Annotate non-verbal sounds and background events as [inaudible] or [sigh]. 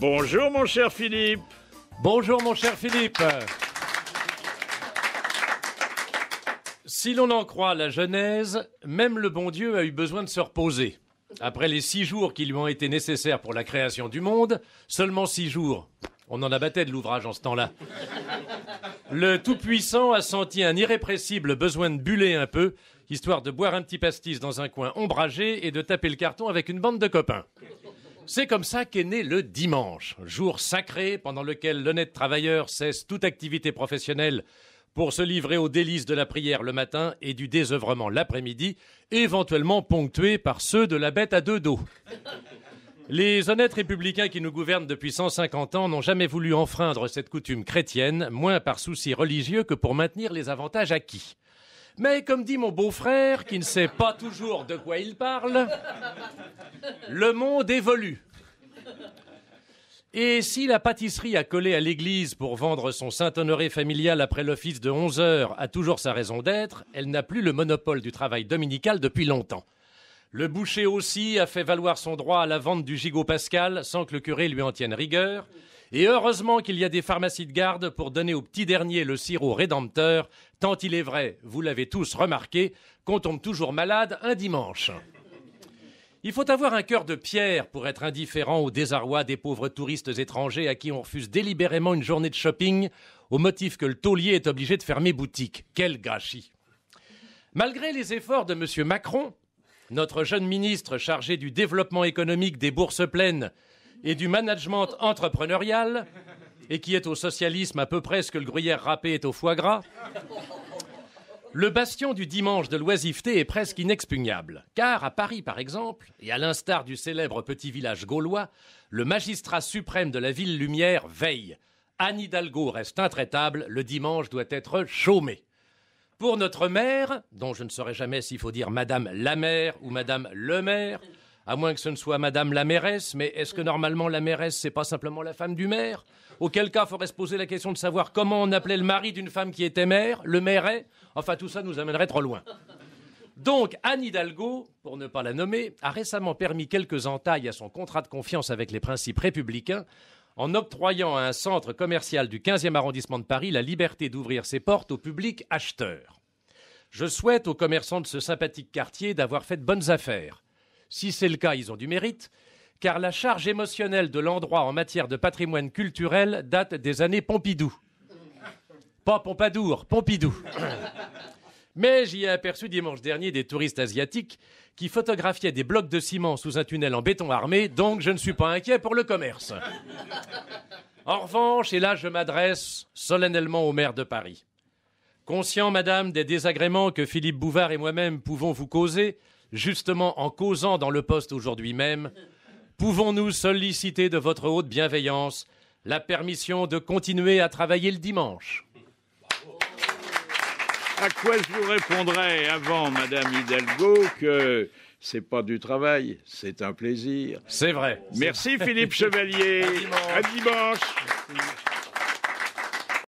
Bonjour mon cher Philippe. Bonjour mon cher Philippe. Si l'on en croit la Genèse, même le bon Dieu a eu besoin de se reposer. Après les six jours qui lui ont été nécessaires pour la création du monde, seulement six jours. On en abattait de l'ouvrage en ce temps-là. Le Tout-Puissant a senti un irrépressible besoin de buller un peu, histoire de boire un petit pastis dans un coin ombragé et de taper le carton avec une bande de copains. C'est comme ça qu'est né le dimanche, jour sacré pendant lequel l'honnête travailleur cesse toute activité professionnelle pour se livrer aux délices de la prière le matin et du désœuvrement l'après-midi, éventuellement ponctué par ceux de la bête à deux dos. Les honnêtes républicains qui nous gouvernent depuis 150 ans n'ont jamais voulu enfreindre cette coutume chrétienne, moins par souci religieux que pour maintenir les avantages acquis. Mais comme dit mon beau-frère, qui ne sait pas toujours de quoi il parle, le monde évolue. Et si la pâtisserie a collé à l'église pour vendre son Saint-Honoré familial après l'office de 11 heures a toujours sa raison d'être, elle n'a plus le monopole du travail dominical depuis longtemps. Le boucher aussi a fait valoir son droit à la vente du gigot pascal sans que le curé lui en tienne rigueur. Et heureusement qu'il y a des pharmacies de garde pour donner au petit dernier le sirop rédempteur, tant il est vrai, vous l'avez tous remarqué, qu'on tombe toujours malade un dimanche. Il faut avoir un cœur de pierre pour être indifférent au désarroi des pauvres touristes étrangers à qui on refuse délibérément une journée de shopping au motif que le taulier est obligé de fermer boutique. Quel gâchis Malgré les efforts de M. Macron, notre jeune ministre chargé du développement économique des bourses pleines, et du management entrepreneurial, et qui est au socialisme à peu près ce que le gruyère râpé est au foie gras, le bastion du dimanche de l'oisiveté est presque inexpugnable, car à Paris par exemple, et à l'instar du célèbre petit village gaulois, le magistrat suprême de la ville Lumière veille. Anne Hidalgo reste intraitable, le dimanche doit être chômé. Pour notre maire, dont je ne saurais jamais s'il faut dire Madame la maire ou Madame le maire, à moins que ce ne soit Madame la mairesse, mais est-ce que normalement la mairesse, c'est pas simplement la femme du maire Auquel cas, faudrait se poser la question de savoir comment on appelait le mari d'une femme qui était maire, le mairet. Enfin, tout ça nous amènerait trop loin. Donc, Anne Hidalgo, pour ne pas la nommer, a récemment permis quelques entailles à son contrat de confiance avec les principes républicains en octroyant à un centre commercial du 15e arrondissement de Paris la liberté d'ouvrir ses portes au public acheteur. Je souhaite aux commerçants de ce sympathique quartier d'avoir fait de bonnes affaires si c'est le cas, ils ont du mérite, car la charge émotionnelle de l'endroit en matière de patrimoine culturel date des années Pompidou. Pas Pompadour, Pompidou. Mais j'y ai aperçu dimanche dernier des touristes asiatiques qui photographiaient des blocs de ciment sous un tunnel en béton armé, donc je ne suis pas inquiet pour le commerce. En revanche, et là je m'adresse solennellement au maire de Paris. Conscient, madame, des désagréments que Philippe Bouvard et moi-même pouvons vous causer, justement en causant dans le poste aujourd'hui même, pouvons-nous solliciter de votre haute bienveillance la permission de continuer à travailler le dimanche à quoi je vous répondrai avant, Madame Hidalgo, que c'est pas du travail, c'est un plaisir. C'est vrai. Merci [laughs] Philippe Chevalier. À dimanche.